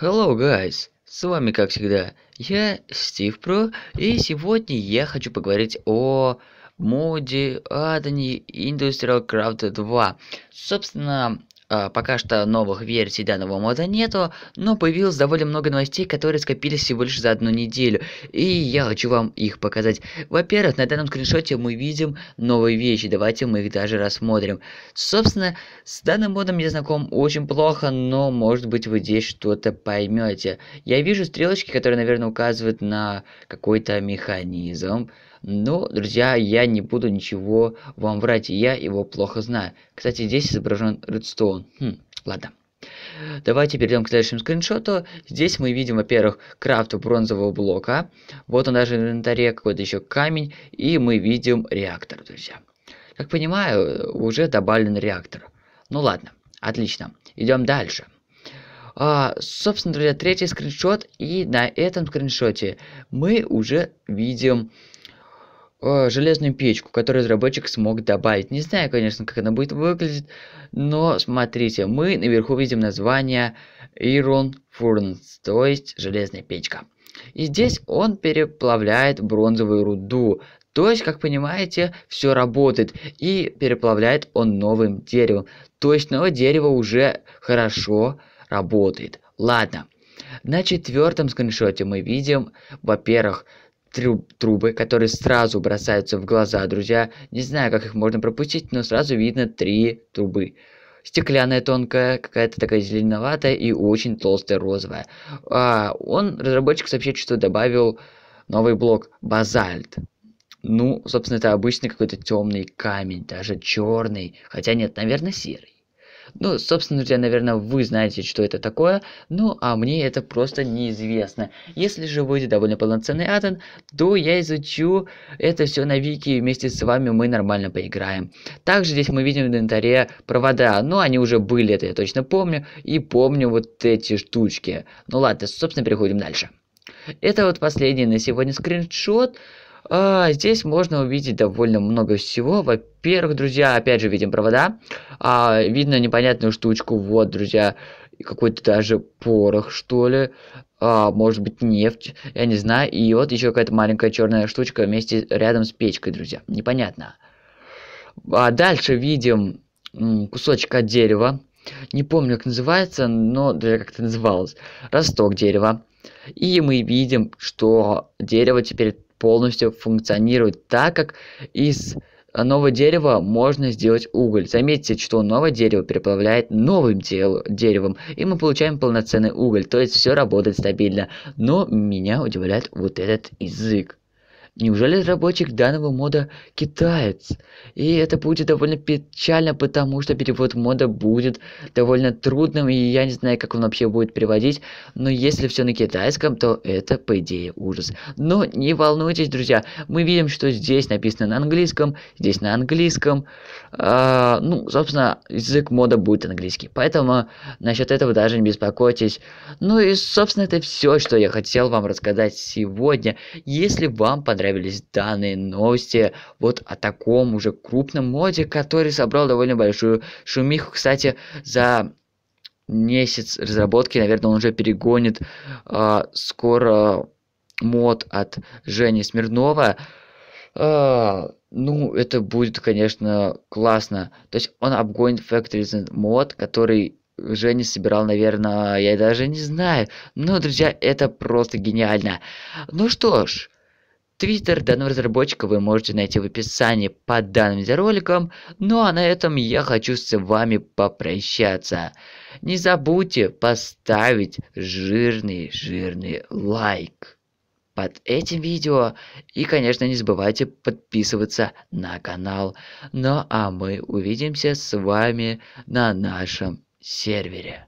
Hello, guys! С вами, как всегда, я, Стив Про, и сегодня я хочу поговорить о моде Adani Industrial Craft 2. Собственно, а, пока что новых версий данного мода нету, но появилось довольно много новостей, которые скопились всего лишь за одну неделю. И я хочу вам их показать. Во-первых, на данном скриншоте мы видим новые вещи, давайте мы их даже рассмотрим. Собственно, с данным модом я знаком очень плохо, но может быть вы здесь что-то поймете. Я вижу стрелочки, которые, наверное, указывают на какой-то механизм. Ну, друзья, я не буду ничего вам врать, я его плохо знаю. Кстати, здесь изображен редстоун. Хм, ладно. Давайте перейдем к следующему скриншоту. Здесь мы видим, во-первых, крафт бронзового блока. Вот он даже в инвентаре, какой-то еще камень. И мы видим реактор, друзья. Как понимаю, уже добавлен реактор. Ну ладно, отлично. Идем дальше. А, собственно, друзья, третий скриншот. И на этом скриншоте мы уже видим э, железную печку, которую разработчик смог добавить. Не знаю, конечно, как она будет выглядеть, но смотрите, мы наверху видим название Iron Furnace, то есть железная печка. И здесь он переплавляет бронзовую руду. То есть, как понимаете, все работает. И переплавляет он новым деревом. То есть, новое дерево уже хорошо работает. Ладно. На четвертом скриншоте мы видим, во-первых, труб, трубы, которые сразу бросаются в глаза, друзья. Не знаю, как их можно пропустить, но сразу видно три трубы. Стеклянная тонкая, какая-то такая зеленоватая и очень толстая розовая. А, он, разработчик, сообщает, что добавил новый блок базальт. Ну, собственно, это обычный какой-то темный камень, даже черный, хотя нет, наверное, серый. Ну, собственно, друзья, наверное, вы знаете, что это такое, ну, а мне это просто неизвестно. Если же будет довольно полноценный атом, то я изучу это все на вики, вместе с вами мы нормально поиграем. Также здесь мы видим в инвентаре провода, ну, они уже были, это я точно помню, и помню вот эти штучки. Ну ладно, собственно, переходим дальше. Это вот последний на сегодня скриншот. А, здесь можно увидеть довольно много всего. Во-первых, друзья, опять же видим провода. А, видно непонятную штучку. Вот, друзья, какой-то даже порох, что ли. А, может быть, нефть, я не знаю. И вот еще какая-то маленькая черная штучка вместе рядом с печкой, друзья. Непонятно. А дальше видим кусочек от дерева. Не помню, как называется, но даже как то называлось. Росток дерева. И мы видим, что дерево теперь полностью функционировать так как из э, нового дерева можно сделать уголь. Заметьте, что новое дерево переплавляет новым деревом, и мы получаем полноценный уголь, то есть все работает стабильно. Но меня удивляет вот этот язык. Неужели разработчик данного мода китаец? И это будет довольно печально, потому что перевод мода будет довольно трудным, и я не знаю, как он вообще будет переводить. Но если все на китайском, то это, по идее, ужас. Но не волнуйтесь, друзья, мы видим, что здесь написано на английском, здесь на английском. А, ну, собственно, язык мода будет английский. Поэтому насчет этого даже не беспокойтесь. Ну и, собственно, это все, что я хотел вам рассказать сегодня. Если вам понравилось понравились данные новости вот о таком уже крупном моде, который собрал довольно большую шумиху. Кстати, за месяц разработки, наверное, он уже перегонит э, скоро мод от Жени Смирнова. Э, ну, это будет, конечно, классно. То есть он обгонит Factory мод, который Женя собирал, наверное, я даже не знаю. Но, друзья, это просто гениально. Ну что ж, Твиттер данного разработчика вы можете найти в описании под данным роликом. Ну а на этом я хочу с вами попрощаться. Не забудьте поставить жирный-жирный лайк под этим видео. И, конечно, не забывайте подписываться на канал. Ну а мы увидимся с вами на нашем сервере.